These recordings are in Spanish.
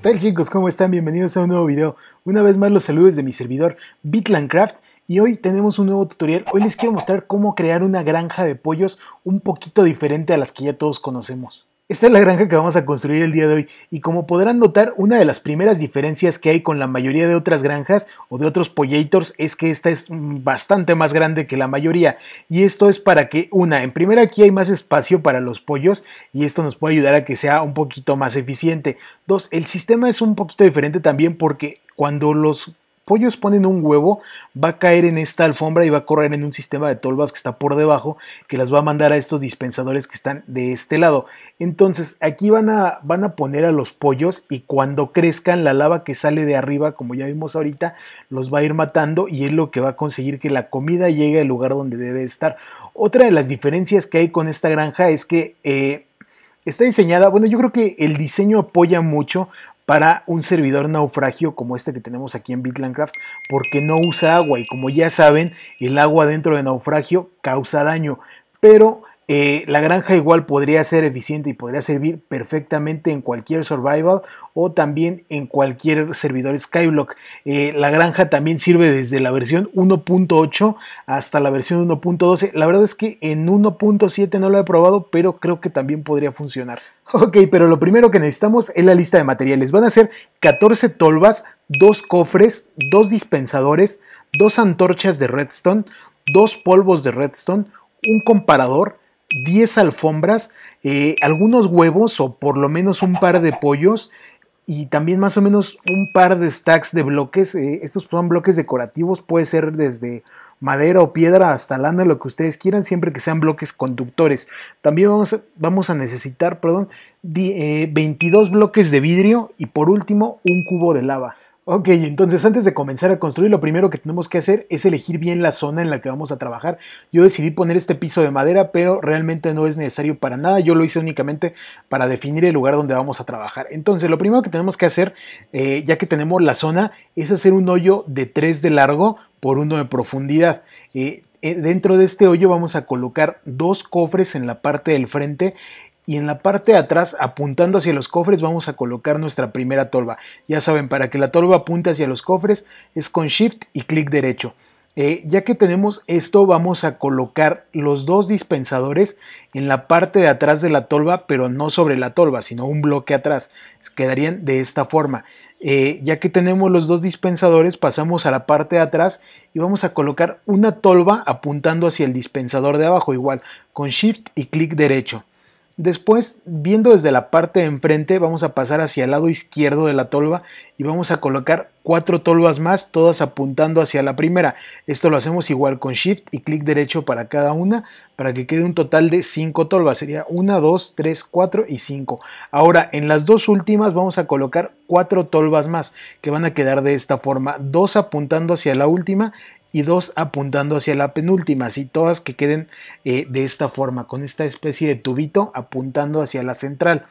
¿qué tal chicos? ¿Cómo están? Bienvenidos a un nuevo video. Una vez más los saludos de mi servidor Bitlandcraft y hoy tenemos un nuevo tutorial. Hoy les quiero mostrar cómo crear una granja de pollos un poquito diferente a las que ya todos conocemos. Esta es la granja que vamos a construir el día de hoy y como podrán notar, una de las primeras diferencias que hay con la mayoría de otras granjas o de otros pollators es que esta es mm, bastante más grande que la mayoría y esto es para que una, en primera aquí hay más espacio para los pollos y esto nos puede ayudar a que sea un poquito más eficiente. Dos, el sistema es un poquito diferente también porque cuando los pollos ponen un huevo, va a caer en esta alfombra y va a correr en un sistema de tolvas que está por debajo, que las va a mandar a estos dispensadores que están de este lado. Entonces, aquí van a, van a poner a los pollos y cuando crezcan, la lava que sale de arriba, como ya vimos ahorita, los va a ir matando y es lo que va a conseguir que la comida llegue al lugar donde debe estar. Otra de las diferencias que hay con esta granja es que... Eh, está diseñada, bueno, yo creo que el diseño apoya mucho para un servidor naufragio como este que tenemos aquí en Bitlandcraft, porque no usa agua y como ya saben, el agua dentro de naufragio causa daño. Pero eh, la granja igual podría ser eficiente y podría servir perfectamente en cualquier survival o también en cualquier servidor Skyblock. Eh, la granja también sirve desde la versión 1.8 hasta la versión 1.12. La verdad es que en 1.7 no lo he probado, pero creo que también podría funcionar. Ok, pero lo primero que necesitamos es la lista de materiales. Van a ser 14 tolvas, 2 cofres, 2 dispensadores, 2 antorchas de redstone, 2 polvos de redstone, un comparador, 10 alfombras, eh, algunos huevos o por lo menos un par de pollos y también más o menos un par de stacks de bloques. Eh, estos son bloques decorativos, puede ser desde madera o piedra hasta lana, lo que ustedes quieran, siempre que sean bloques conductores. También vamos a, vamos a necesitar, perdón, 22 eh, bloques de vidrio y por último un cubo de lava. Ok, entonces antes de comenzar a construir, lo primero que tenemos que hacer es elegir bien la zona en la que vamos a trabajar. Yo decidí poner este piso de madera, pero realmente no es necesario para nada. Yo lo hice únicamente para definir el lugar donde vamos a trabajar. Entonces, lo primero que tenemos que hacer, eh, ya que tenemos la zona, es hacer un hoyo de 3 de largo por 1 de profundidad. Eh, eh, dentro de este hoyo vamos a colocar dos cofres en la parte del frente y en la parte de atrás, apuntando hacia los cofres, vamos a colocar nuestra primera tolva. Ya saben, para que la tolva apunte hacia los cofres es con Shift y clic derecho. Eh, ya que tenemos esto, vamos a colocar los dos dispensadores en la parte de atrás de la tolva, pero no sobre la tolva, sino un bloque atrás. Quedarían de esta forma. Eh, ya que tenemos los dos dispensadores, pasamos a la parte de atrás y vamos a colocar una tolva apuntando hacia el dispensador de abajo, igual, con Shift y clic derecho. Después, viendo desde la parte de enfrente, vamos a pasar hacia el lado izquierdo de la tolva y vamos a colocar cuatro tolvas más, todas apuntando hacia la primera. Esto lo hacemos igual con Shift y clic derecho para cada una, para que quede un total de cinco tolvas. Sería una, dos, tres, cuatro y cinco. Ahora, en las dos últimas vamos a colocar cuatro tolvas más, que van a quedar de esta forma, dos apuntando hacia la última y dos apuntando hacia la penúltima, así todas que queden eh, de esta forma, con esta especie de tubito apuntando hacia la central.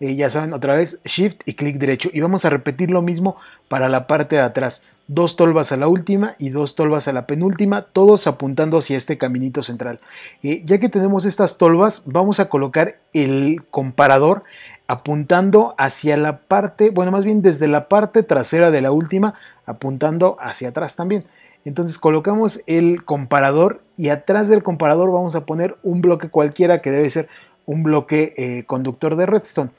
Eh, ya saben, otra vez, shift y clic derecho. Y vamos a repetir lo mismo para la parte de atrás. Dos tolvas a la última y dos tolvas a la penúltima, todos apuntando hacia este caminito central. Eh, ya que tenemos estas tolvas, vamos a colocar el comparador apuntando hacia la parte, bueno, más bien desde la parte trasera de la última, apuntando hacia atrás también. Entonces colocamos el comparador y atrás del comparador vamos a poner un bloque cualquiera que debe ser un bloque eh, conductor de redstone.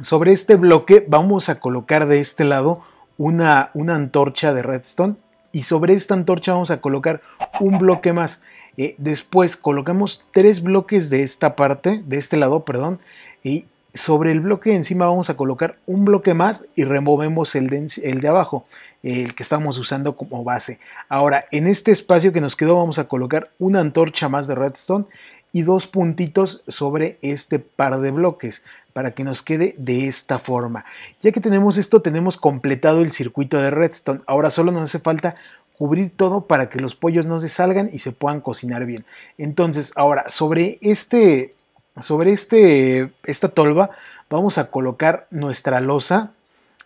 Sobre este bloque vamos a colocar de este lado una, antorcha de redstone y sobre esta antorcha vamos a colocar un bloque más. Eh, después colocamos tres bloques de esta parte, de este lado, perdón, y sobre el bloque de encima vamos a colocar un bloque más y removemos el de, el de abajo, el que estamos usando como base. Ahora, en este espacio que nos quedó vamos a colocar una antorcha más de redstone y dos puntitos sobre este par de bloques para que nos quede de esta forma. Ya que tenemos esto, tenemos completado el circuito de redstone. Ahora solo nos hace falta cubrir todo para que los pollos no se salgan y se puedan cocinar bien. Entonces, ahora, sobre este sobre este, esta tolva vamos a colocar nuestra losa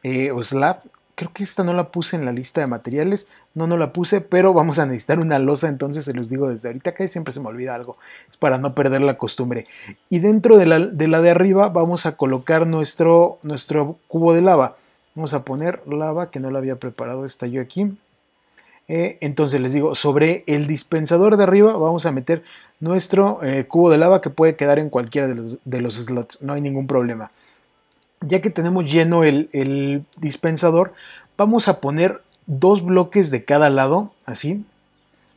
eh, o slab. Creo que esta no la puse en la lista de materiales, no, no la puse, pero vamos a necesitar una losa, entonces se los digo desde ahorita, que siempre se me olvida algo, es para no perder la costumbre. Y dentro de la de, arriba vamos a colocar nuestro, nuestro cubo de lava. Vamos a poner lava, que no la había preparado, está yo aquí. Eh, entonces les digo, sobre el dispensador de arriba vamos a meter nuestro eh, cubo de lava que puede quedar en cualquiera de los, slots, no hay ningún problema. Ya que tenemos lleno el, dispensador, vamos a poner dos bloques de cada lado, así,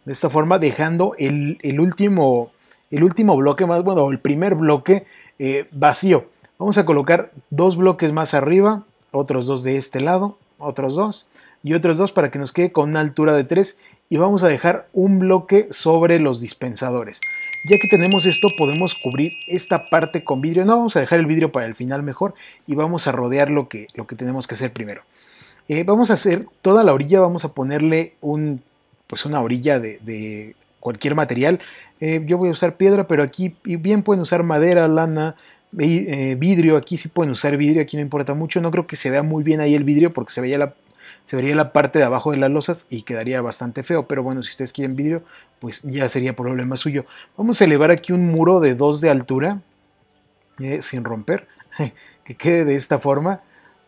de esta forma, dejando el, último, el último bloque, más bueno, el primer bloque eh, vacío. Vamos a colocar dos bloques más arriba, otros dos de este lado, otros dos, y otros dos para que nos quede con una altura de 3 y vamos a dejar un bloque sobre los dispensadores. Ya que tenemos esto podemos cubrir esta parte con vidrio, no vamos a dejar el vidrio para el final mejor y vamos a rodear lo que, lo que tenemos que hacer primero. Eh, vamos a hacer toda la orilla, vamos a ponerle un, pues una orilla de, cualquier material. Eh, yo voy a usar piedra, pero aquí bien pueden usar madera, lana, eh, vidrio. Aquí sí pueden usar vidrio, aquí no importa mucho. No creo que se vea muy bien ahí el vidrio porque se veía la se vería la parte de abajo de las losas y quedaría bastante feo, pero bueno, si ustedes quieren vidrio, pues ya sería problema suyo. Vamos a elevar aquí un muro de 2 de altura, eh, sin romper, que quede de esta forma,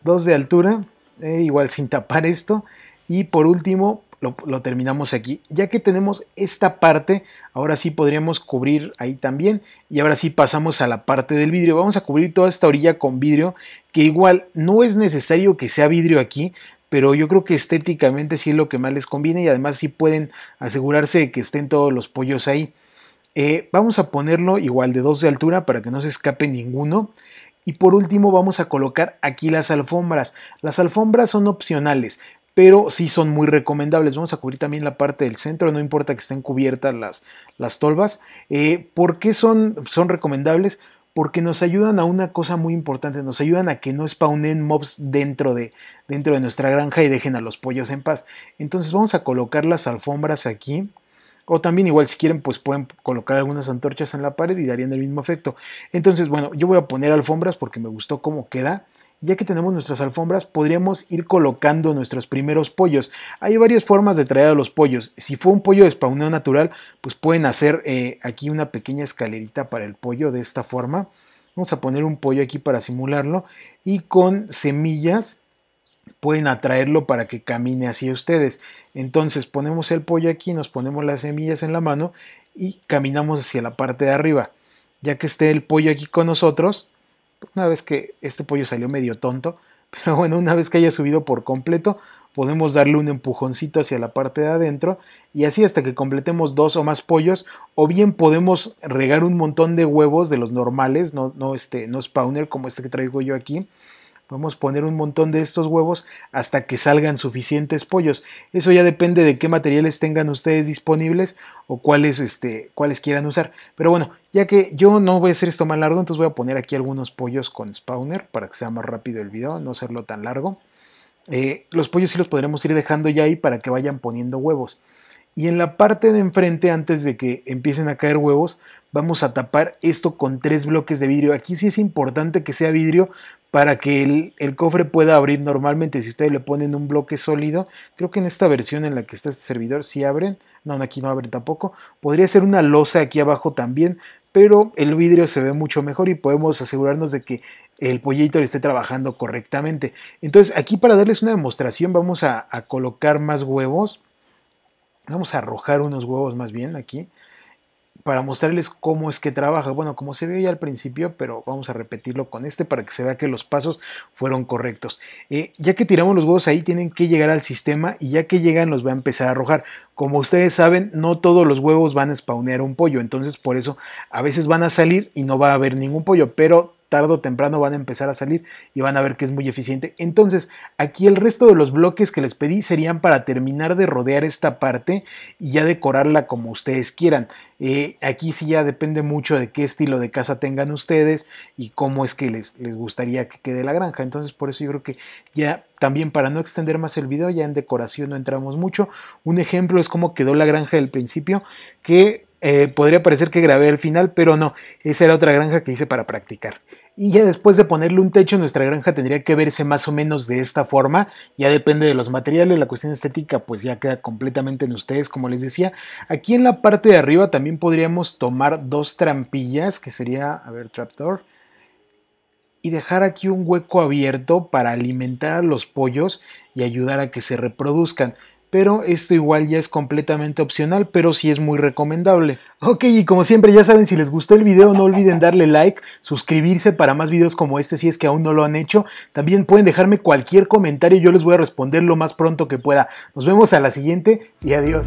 2 de altura, eh, igual sin tapar esto, y por último, lo, terminamos aquí. Ya que tenemos esta parte, ahora sí podríamos cubrir ahí también. Y ahora sí pasamos a la parte del vidrio. Vamos a cubrir toda esta orilla con vidrio, que igual no es necesario que sea vidrio aquí, pero yo creo que estéticamente sí es lo que más les conviene y además sí pueden asegurarse de que estén todos los pollos ahí. Eh, vamos a ponerlo igual de dos de altura para que no se escape ninguno. Y por último vamos a colocar aquí las alfombras. Las alfombras son opcionales, pero sí son muy recomendables. Vamos a cubrir también la parte del centro, no importa que estén cubiertas las, las tolvas. Eh, ¿Por qué son, son recomendables? porque nos ayudan a una cosa muy importante, nos ayudan a que no spawnen mobs dentro de, dentro de nuestra granja y dejen a los pollos en paz. Entonces vamos a colocar las alfombras aquí, o también igual si quieren pues pueden colocar algunas antorchas en la pared y darían el mismo efecto. Entonces bueno, yo voy a poner alfombras porque me gustó cómo queda ya que tenemos nuestras alfombras, podríamos ir colocando nuestros primeros pollos. Hay varias formas de traer a los pollos. Si fue un pollo de spawneo natural, pues pueden hacer eh, aquí una pequeña escalerita para el pollo de esta forma. Vamos a poner un pollo aquí para simularlo. Y con semillas pueden atraerlo para que camine hacia ustedes. Entonces ponemos el pollo aquí, nos ponemos las semillas en la mano y caminamos hacia la parte de arriba. Ya que esté el pollo aquí con nosotros, una vez que este pollo salió medio tonto, pero bueno, una vez que haya subido por completo, podemos darle un empujoncito hacia la parte de adentro y así hasta que completemos dos o más pollos o bien podemos regar un montón de huevos de los normales, no, este, no spawner como este que traigo yo aquí a poner un montón de estos huevos hasta que salgan suficientes pollos. Eso ya depende de qué materiales tengan ustedes disponibles o cuáles, este, cuáles quieran usar. Pero bueno, ya que yo no voy a hacer esto más largo, entonces voy a poner aquí algunos pollos con spawner para que sea más rápido el video, no hacerlo tan largo. Eh, los pollos sí los podremos ir dejando ya ahí para que vayan poniendo huevos. Y en la parte de enfrente, antes de que empiecen a caer huevos, vamos a tapar esto con tres bloques de vidrio. Aquí sí es importante que sea vidrio para que el, cofre pueda abrir normalmente. Si ustedes le ponen un bloque sólido, creo que en esta versión en la que está este servidor sí abren. No, aquí no abren tampoco. Podría ser una losa aquí abajo también, pero el vidrio se ve mucho mejor y podemos asegurarnos de que el pollito esté trabajando correctamente. Entonces aquí para darles una demostración vamos a colocar más huevos Vamos a arrojar unos huevos más bien aquí para mostrarles cómo es que trabaja. Bueno, como se vio ya al principio, pero vamos a repetirlo con este para que se vea que los pasos fueron correctos. Eh, ya que tiramos los huevos ahí, tienen que llegar al sistema y ya que llegan los va a empezar a arrojar. Como ustedes saben, no todos los huevos van a spawnear un pollo, entonces por eso a veces van a salir y no va a haber ningún pollo, pero tarde o temprano van a empezar a salir y van a ver que es muy eficiente. Entonces, aquí el resto de los bloques que les pedí serían para terminar de rodear esta parte y ya decorarla como ustedes quieran. Eh, aquí sí ya depende mucho de qué estilo de casa tengan ustedes y cómo es que les, les gustaría que quede la granja. Entonces, por eso yo creo que ya también para no extender más el video, ya en decoración no entramos mucho. Un ejemplo es cómo quedó la granja del principio, que eh, podría parecer que grabé el final, pero no, esa era otra granja que hice para practicar. Y ya después de ponerle un techo, nuestra granja tendría que verse más o menos de esta forma. Ya depende de los materiales, la cuestión estética pues ya queda completamente en ustedes, como les decía. Aquí en la parte de arriba también podríamos tomar dos trampillas, que sería, a ver, trapdoor y dejar aquí un hueco abierto para alimentar a los pollos y ayudar a que se reproduzcan pero esto igual ya es completamente opcional, pero sí es muy recomendable. Ok, y como siempre ya saben, si les gustó el video no olviden darle like, suscribirse para más videos como este si es que aún no lo han hecho. También pueden dejarme cualquier comentario, yo les voy a responder lo más pronto que pueda. Nos vemos a la siguiente y adiós.